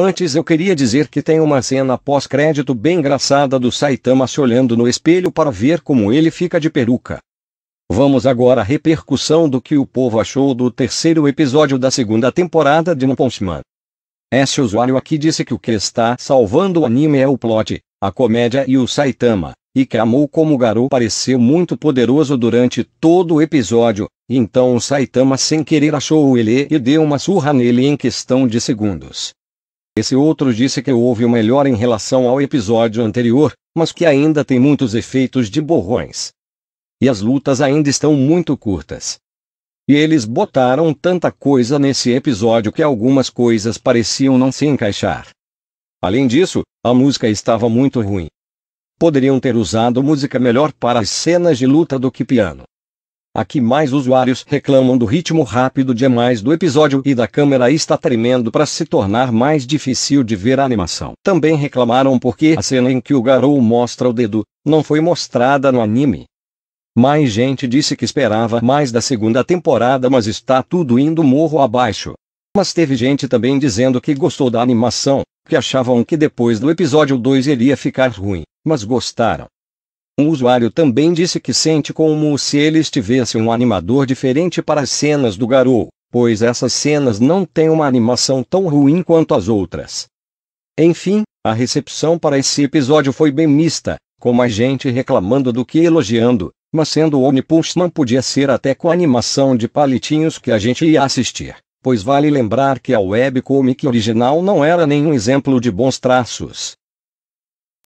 Antes eu queria dizer que tem uma cena pós-crédito bem engraçada do Saitama se olhando no espelho para ver como ele fica de peruca. Vamos agora à repercussão do que o povo achou do terceiro episódio da segunda temporada de Punch Esse usuário aqui disse que o que está salvando o anime é o plot, a comédia e o Saitama, e que amou como o Garou pareceu muito poderoso durante todo o episódio, então o Saitama sem querer achou o Ele e deu uma surra nele em questão de segundos. Esse outro disse que houve o melhor em relação ao episódio anterior, mas que ainda tem muitos efeitos de borrões. E as lutas ainda estão muito curtas. E eles botaram tanta coisa nesse episódio que algumas coisas pareciam não se encaixar. Além disso, a música estava muito ruim. Poderiam ter usado música melhor para as cenas de luta do que piano. Aqui mais usuários reclamam do ritmo rápido demais do episódio e da câmera está tremendo para se tornar mais difícil de ver a animação. Também reclamaram porque a cena em que o Garou mostra o dedo não foi mostrada no anime. Mais gente disse que esperava mais da segunda temporada, mas está tudo indo morro abaixo. Mas teve gente também dizendo que gostou da animação, que achavam que depois do episódio 2 iria ficar ruim, mas gostaram. Um usuário também disse que sente como se ele estivesse um animador diferente para as cenas do Garou, pois essas cenas não têm uma animação tão ruim quanto as outras. Enfim, a recepção para esse episódio foi bem mista, com mais gente reclamando do que elogiando, mas sendo Omnipunchman podia ser até com a animação de palitinhos que a gente ia assistir, pois vale lembrar que a webcomic original não era nenhum exemplo de bons traços.